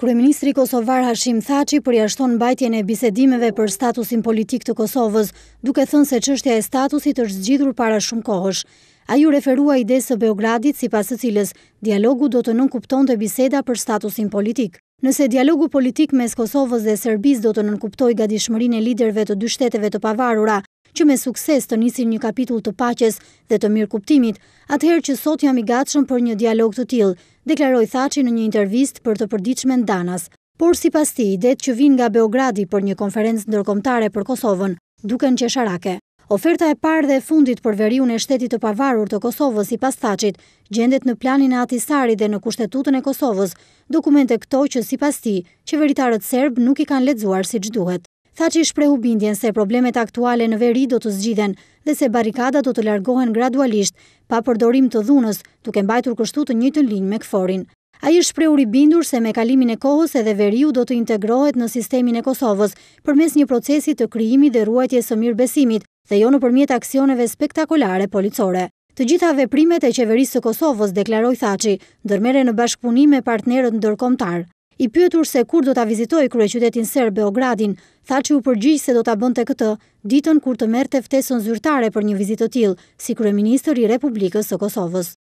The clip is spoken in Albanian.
Kryeministri Kosovar Hashim Thaci përjashton bajtjen e bisedimeve për statusin politik të Kosovës, duke thënë se qështja e statusit është gjithur para shumë kohësh. A ju referua i desë Beogradit si pasë cilës dialogu do të nënkupton të biseda për statusin politik. Nëse dialogu politik mes Kosovës dhe Serbis do të nënkuptoj ga dishmërin e liderve të dy shteteve të pavarura, që me sukses të nisin një kapitull të paches dhe të mirë kuptimit, atëherë që sot jam i gatshëm për një dialog të tilë, deklaroj thaci në një intervist për të në Danas. Por si pas ti, det që vin nga Beogradi për një konferencë ndërkomtare për Kosovën, duken që sharake. Oferta e parë dhe fundit për veriun e shtetit të pavarur të Kosovës i pas thacit, gjendet në planin e atisari dhe në kushtetutën e Kosovës, dokumente këto që si pas ti, qeveritarët serb nuk i kanë ledzuar si gjduhet tha që i shprehu bindjen se problemet aktuale në veri do të zgjiden dhe se barikada do të largohen gradualisht pa përdorim të dhunës tuk e mbajtur kështu të një të linj me këforin. A i shprehu ribindur bindur se me kalimin e kohës edhe veriu do të integrohet në sistemin e Kosovës për mes një procesi të kryimi dhe ruajtje së mirë besimit dhe jo në përmjet aksioneve spektakolare policore. Të gjitha veprimet e qeverisë të Kosovës, deklaroj thaci, dërmere në bashkëpunim e partnerët në dërkomtarë i pyetur se kur do të vizitoj kërë e qytetin sërë Beogradin, tha që u përgjish se do të bënte këtë, ditën kur të merte ftesën zyrtare për një vizitotil, si kërë e minister i Republikës së Kosovës.